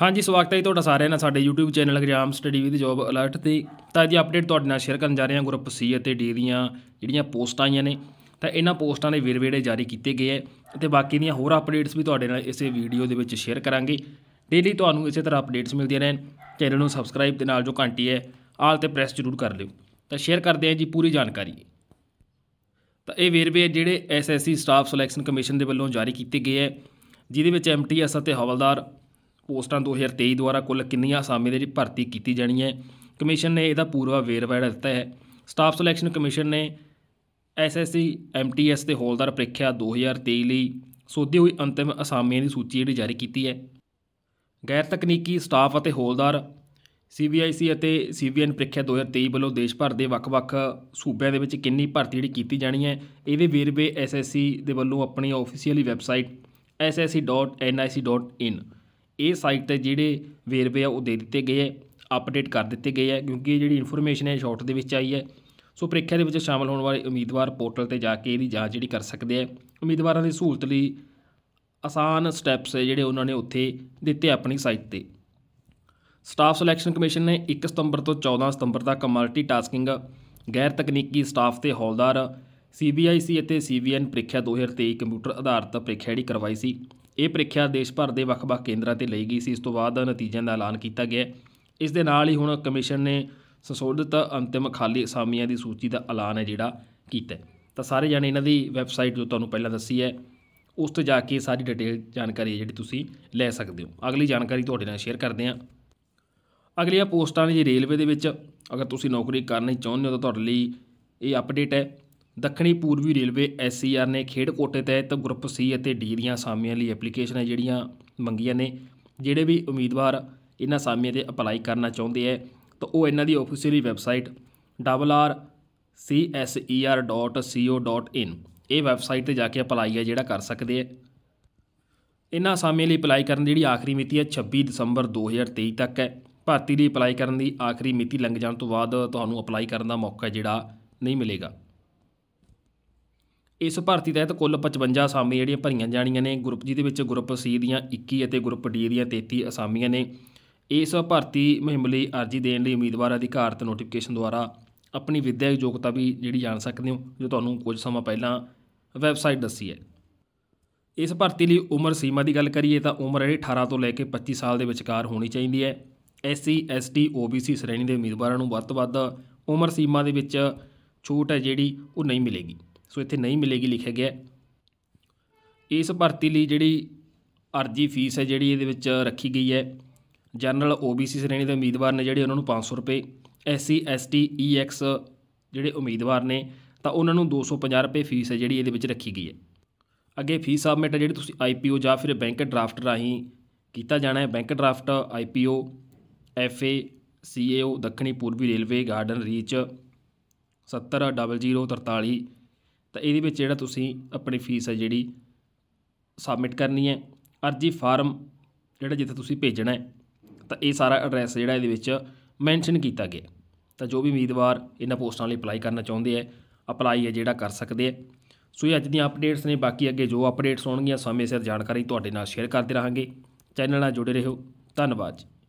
ਹਾਂਜੀ ਸਵਾਗਤ ਹੈ ਤੁਹਾਡਾ ਸਾਰਿਆਂ ਦਾ ਸਾਡੇ YouTube channel exam study with job alert ਤੇ ਤਾਂ ਜੀ ਅਪਡੇਟ ਤੁਹਾਡੇ ਨਾਲ ਸ਼ੇਅਰ ਕਰਨ ਜਾ ਰਹੇ ਹਾਂ ਗਰੁੱਪ ਸੀ ਅਤੇ ਡੀ ਦੀਆਂ ਜਿਹੜੀਆਂ ਪੋਸਟਾਂ ਆਈਆਂ ਨੇ ਤਾਂ ਇਹਨਾਂ ਪੋਸਟਾਂ ਦੇ ਵੇਰਵੇ ਜਾਰੀ ਕੀਤੇ ਗਏ ਹੈ ਤੇ ਬਾਕੀ ਦੀਆਂ ਹੋਰ ਅਪਡੇਟਸ ਵੀ ਤੁਹਾਡੇ ਨਾਲ ਇਸੇ ਵੀਡੀਓ ਦੇ ਵਿੱਚ ਸ਼ੇਅਰ ਕਰਾਂਗੇ ਡੇਲੀ ਤੁਹਾਨੂੰ ਇਸੇ ਤਰ੍ਹਾਂ ਅਪਡੇਟਸ ਮਿਲਦੀਆਂ ਰਹਿਣ ਚੈਨਲ ਨੂੰ ਸਬਸਕ੍ਰਾਈਬ ਦੇ ਨਾਲ ਜੋ ਘੰਟੀ ਹੈ ਆਲ ਤੇ ਪ੍ਰੈਸ ਜ਼ਰੂਰ ਕਰ ਲਿਓ ਤਾਂ ਸ਼ੇਅਰ ਕਰਦੇ ਹਾਂ ਜੀ ਪੂਰੀ ਜਾਣਕਾਰੀ ਤਾਂ ਇਹ ਵੇਰਵੇ ਜਿਹੜੇ ਐਸਐਸਸੀ ਸਟਾਫ ਸਿਲੈਕਸ਼ਨ ਕਮਿਸ਼ਨ ਦੇ ਵੱਲੋਂ ਜਾਰੀ ਕੀਤੇ ਗਏ ਹੈ ਜਿਹਦੇ ਵਿੱਚ ਐਮਟੀਐਸ ਅਤੇ ਹਵਲਦਾਰ ਪੋਸਟਾਂ 2023 ਦੁਆਰਾ ਕੁੱਲ ਕਿੰਨੀਆਂ ਅਸਾਮੀ ਦੇ ਜਿਹੜੀ ਭਰਤੀ ਕੀਤੀ ਜਾਣੀ ਹੈ ਕਮਿਸ਼ਨ ਨੇ ਇਹਦਾ ਪੂਰਵਾ ਵੇਰਵਾ ਜਿਹੜਾ ਦਿੱਤਾ ਹੈ ਸਟਾਫ ਸਿਲੈਕਸ਼ਨ ਕਮਿਸ਼ਨ ਨੇ ਐਸਐਸਸੀ ਐਮਟੀਐਸ ਦੇ ਹੋਲਦਾਰ ਪ੍ਰੀਖਿਆ 2023 ਲਈ ਸੋਧੀ ਹੋਈ ਅੰਤਿਮ ਅਸਾਮੀਆਂ ਦੀ ਸੂਚੀ ਜਿਹੜੀ ਜਾਰੀ ਕੀਤੀ ਹੈ ਗੈਰ ਤਕਨੀਕੀ ਸਟਾਫ ਅਤੇ ਹੋਲਦਾਰ ਸੀਬੀਆਈਸੀ ਅਤੇ ਸੀਬੀਐਨ ਪ੍ਰੀਖਿਆ 2023 ਵੱਲੋਂ ਦੇਸ਼ ਭਰ ਦੇ ਵੱਖ-ਵੱਖ ਸੂਬਿਆਂ ਦੇ ਵਿੱਚ ਕਿੰਨੀ ਭਰਤੀ ਜਿਹੜੀ ਕੀਤੀ ਜਾਣੀ ਹੈ ਇਹਦੇ ਵੇਰਵੇ ਐਸਐਸਸੀ ਦੇ ਵੱਲੋਂ ਆਪਣੀ ਆਫੀਸ਼ੀਅਲੀ ਵੈਬਸਾਈਟ ssc.nic.in ਇਹ ਸਾਈਟ ਤੇ ਜਿਹੜੇ ਵੇਰਵੇ ਆ ਉਹ ਦੇ ਦਿੱਤੇ ਗਏ ਆ ਅਪਡੇਟ ਕਰ ਦਿੱਤੇ ਗਏ ਆ ਕਿਉਂਕਿ ਜਿਹੜੀ ਇਨਫੋਰਮੇਸ਼ਨ ਹੈ ਸ਼ਾਰਟ ਦੇ ਵਿੱਚ ਆਈ ਹੈ ਸੋ ਪ੍ਰੀਖਿਆ ਦੇ ਵਿੱਚ ਸ਼ਾਮਲ ਹੋਣ ਵਾਲੇ ਉਮੀਦਵਾਰ ਪੋਰਟਲ ਤੇ ਜਾ ਕੇ ਇਹਦੀ ਜਾਂਚ ਜਿਹੜੀ ਕਰ ਸਕਦੇ ਆ ਉਮੀਦਵਾਰਾਂ ਦੀ ਸਹੂਲਤ ਲਈ ਆਸਾਨ ਸਟੈਪਸ ਹੈ ਜਿਹੜੇ ਉਹਨਾਂ ਨੇ ਉੱਥੇ ਦਿੱਤੇ ਆਪਣੀ ਸਾਈਟ ਤੇ ਸਟਾਫ ਸਿਲੈਕਸ਼ਨ ਕਮਿਸ਼ਨ ਨੇ 1 ਸਤੰਬਰ ਤੋਂ 14 ਸਤੰਬਰ ਤੱਕ ਮਲਟੀ ਟਾਸਕਿੰਗ ਗੈਰ ਤਕਨੀਕੀ ਸਟਾਫ ਤੇ ਹੌਲਦਾਰ ਸੀਬੀਆਈਸੀ ਅਤੇ ਸੀਵੀਐਨ ਪ੍ਰੀਖਿਆ 2023 ਕੰਪਿਊਟਰ ਆਧਾਰਿਤ ਪ੍ਰੀਖਿਆ ਜਿਹੜੀ ਕਰਵਾਈ ਸੀ ਇਹ ਪ੍ਰੀਖਿਆ ਦੇਸ਼ ਭਰ ਦੇ ਵੱਖ-ਵੱਖ ਕੇਂਦਰਾਂ ਤੇ ਲਈ ਗਈ ਸੀ ਇਸ ਤੋਂ ਬਾਅਦ ਨਤੀਜਿਆਂ ਦਾ ਐਲਾਨ ਕੀਤਾ ਗਿਆ ਇਸ ਦੇ ਨਾਲ ਹੀ ਹੁਣ ਕਮਿਸ਼ਨ ਨੇ ਸੰਸ਼ੋਧਿਤ ਅੰਤਿਮ ਖਾਲੀ ਅਸਾਮੀਆਂ ਦੀ ਸੂਚੀ ਦਾ ਐਲਾਨ ਹੈ ਜਿਹੜਾ ਕੀਤਾ ਤਾਂ ਸਾਰੇ ਜਾਣੇ ਇਹਨਾਂ ਦੀ ਵੈਬਸਾਈਟ ਜੋ ਤੁਹਾਨੂੰ ਪਹਿਲਾਂ ਦੱਸੀ ਹੈ ਉਸ ਤੋਂ ਜਾ ਕੇ ਸਾਰੀ ਡਿਟੇਲ ਜਾਣਕਾਰੀ ਜਿਹੜੀ ਤੁਸੀਂ ਲੈ ਸਕਦੇ ਹੋ ਅਗਲੀ ਜਾਣਕਾਰੀ ਤੁਹਾਡੇ ਨਾਲ ਸ਼ੇਅਰ ਕਰਦੇ ਹਾਂ ਅਗਲੀਆਂ ਪੋਸਟਾਂ ਨੇ ਜੀ ਰੇਲਵੇ ਦੇ ਵਿੱਚ ਅਗਰ ਤੁਸੀਂ ਨੌਕਰੀ ਕਰਨੀ ਚਾਹੁੰਦੇ ਹੋ ਤਾਂ ਤੁਹਾਡੇ ਲਈ ਇਹ ਅਪਡੇਟ ਹੈ ਦੱਖਣੀ ਪੂਰਬੀ ਰੇਲਵੇ ਐਸਸੀਆਰ ਨੇ ਖੇਡ ਕੋਟੇ ਤਹਿਤ ਗਰੁੱਪ ਸੀ ਅਤੇ ਡੀ ਦੀਆਂ ਸਾਮੀਆਂ ਲਈ ਐਪਲੀਕੇਸ਼ਨ ਹੈ ਜਿਹੜੀਆਂ ਮੰਗੀਆਂ ਨੇ ਜਿਹੜੇ ਵੀ ਉਮੀਦਵਾਰ ਇਹਨਾਂ ਸਾਮੀਆਂ ਤੇ ਅਪਲਾਈ ਕਰਨਾ ਚਾਹੁੰਦੇ ਐ ਤਾਂ ਉਹ ਇਹਨਾਂ ਦੀ ਆਫੀਸ਼ੀਅਲੀ ਵੈਬਸਾਈਟ www.cser.co.in ਇਹ ਵੈਬਸਾਈਟ ਤੇ ਜਾ ਕੇ ਅਪਲਾਈ ਹੈ ਜਿਹੜਾ ਕਰ ਸਕਦੇ ਐ ਇਹਨਾਂ ਅਸਾਮੀਆਂ ਲਈ ਅਪਲਾਈ ਕਰਨ ਦੀ ਜਿਹੜੀ ਆਖਰੀ ਮਿਤੀ ਹੈ 26 ਦਸੰਬਰ 2023 ਤੱਕ ਹੈ ਭਾਰਤੀ ਲਈ ਅਪਲਾਈ ਕਰਨ ਦੀ ਆਖਰੀ ਮਿਤੀ ਲੰਘ ਜਾਣ ਤੋਂ ਬਾਅਦ ਤੁਹਾਨੂੰ ਅਪਲਾਈ ਕਰਨ ਦਾ ਮੌਕਾ ਜਿਹੜਾ ਨਹੀਂ ਮਿਲੇਗਾ ਇਸ ਭਰਤੀ ਤਹਿਤ ਕੁੱਲ 55 ਅਸਾਮੀ ਜਿਹੜੀਆਂ ਭਰੀਆਂ ਜਾਣੀਆਂ ਨੇ ਗਰੁੱਪ ਜੀ ਦੇ ਵਿੱਚ ਗਰੁੱਪ ਸੀ ਦੀਆਂ 21 ਅਤੇ ਗਰੁੱਪ ਡੀ ਦੀਆਂ 33 ਅਸਾਮੀਆਂ ਨੇ ਇਸ ਭਰਤੀ ਮੁਹਿੰਮ ਲਈ ਅਰਜ਼ੀ ਦੇਣ ਲਈ ਉਮੀਦਵਾਰ ਅਧਿਕਾਰਤ ਨੋਟੀਫਿਕੇਸ਼ਨ ਦੁਆਰਾ ਆਪਣੀ ਵਿਦਿਅਕ ਯੋਗਤਾ ਵੀ ਜਿਹੜੀ ਜਾਣ ਸਕਦੇ ਹੋ ਜੋ ਤੁਹਾਨੂੰ ਕੁਝ ਸਮਾਂ ਪਹਿਲਾਂ ਵੈਬਸਾਈਟ ਦੱਸੀ ਹੈ ਇਸ ਭਰਤੀ ਲਈ ਉਮਰ ਸੀਮਾ ਦੀ ਗੱਲ ਕਰੀਏ ਤਾਂ ਉਮਰ ਇਹ 18 ਤੋਂ ਲੈ ਕੇ 25 ਸਾਲ ਦੇ ਵਿਚਕਾਰ ਹੋਣੀ ਚਾਹੀਦੀ ਹੈ ਐਸਸੀ ਐਸਟੀ ਓਬੀਸੀ ਸ਼੍ਰੇਣੀ ਦੇ ਉਮੀਦਵਾਰਾਂ ਨੂੰ ਵੱਧ ਤੋਂ ਵੱਧ ਉਮਰ ਸੀਮਾ ਦੇ ਵਿੱਚ ਛੂਟ ਹੈ ਜਿਹੜੀ ਉਹ ਨਹੀਂ ਮਿਲੇਗੀ ਸੋ ਇੱਥੇ ਨਹੀਂ ਮਿਲੇਗੀ ਲਿਖਿਆ ਗਿਆ ਇਸ ਭਰਤੀ ਲਈ ਜਿਹੜੀ ਅਰਜੀ ਫੀਸ ਹੈ ਜਿਹੜੀ ਇਹਦੇ ਵਿੱਚ ਰੱਖੀ ਗਈ ਹੈ ਜਨਰਲ ਓਬੀਸੀ ਸ਼੍ਰੇਣੀ ਦੇ ਉਮੀਦਵਾਰ ਨੇ ਜਿਹੜੇ ਉਹਨਾਂ ਨੂੰ 500 ਰੁਪਏ ਐਸਸੀ ਐਸਟੀ ਈਐਕਸ ਜਿਹੜੇ ਉਮੀਦਵਾਰ ਨੇ ਤਾਂ ਉਹਨਾਂ ਨੂੰ 250 ਰੁਪਏ ਫੀਸ ਹੈ ਜਿਹੜੀ ਇਹਦੇ ਵਿੱਚ ਰੱਖੀ ਗਈ ਹੈ ਅੱਗੇ ਫੀਸ ਸਬਮਿਟ ਹੈ ਜਿਹੜੀ ਤੁਸੀਂ ਆਈਪੀਓ ਜਾਂ ਫਿਰ ਬੈਂਕ ਡਰਾਫਟ ਰਾਹੀਂ ਕੀਤਾ ਜਾਣਾ ਹੈ bank draft IPO FA CAO ਦੱਖਣੀ ਪੂਰਬੀ ਰੇਲਵੇ ਗਾਰਡਨ ਰੀਚ 700043 ਤਾਂ ਇਹਦੇ ਵਿੱਚ ਜਿਹੜਾ ਤੁਸੀਂ ਆਪਣੀ ਫੀਸ ਹੈ ਜਿਹੜੀ ਸਬਮਿਟ ਕਰਨੀ ਹੈ ਅਰਜੀ ਫਾਰਮ ਜਿਹੜਾ ਜਿੱਥੇ ਤੁਸੀਂ ਭੇਜਣਾ ਹੈ ਤਾਂ ਇਹ ਸਾਰਾ ਐਡਰੈਸ ਜਿਹੜਾ ਇਹਦੇ ਵਿੱਚ ਮੈਂਸ਼ਨ ਕੀਤਾ ਗਿਆ ਤਾਂ ਜੋ ਵੀ ਉਮੀਦਵਾਰ ਇਹਨਾਂ ਪੋਸਟਾਂ ਲਈ ਅਪਲਾਈ ਕਰਨਾ ਚਾਹੁੰਦੇ ਆ ਅਪਲਾਈ ਹੈ ਜਿਹੜਾ ਕਰ ਸਕਦੇ ਆ ਸੋ ਇਹ ਅੱਜ ਦੀਆਂ ਅਪਡੇਟਸ ਨੇ ਬਾਕੀ ਅੱਗੇ ਜੋ ਅਪਡੇਟਸ ਹੋਣਗੀਆਂ ਸਮੇਂ ਸਿਰ ਜਾਣਕਾਰੀ ਤੁਹਾਡੇ ਨਾਲ ਸ਼ੇਅਰ ਕਰਦੇ ਰਹਾਂਗੇ ਚੈਨਲ ਨਾਲ ਜੁੜੇ ਰਹੋ ਧੰਨਵਾਦ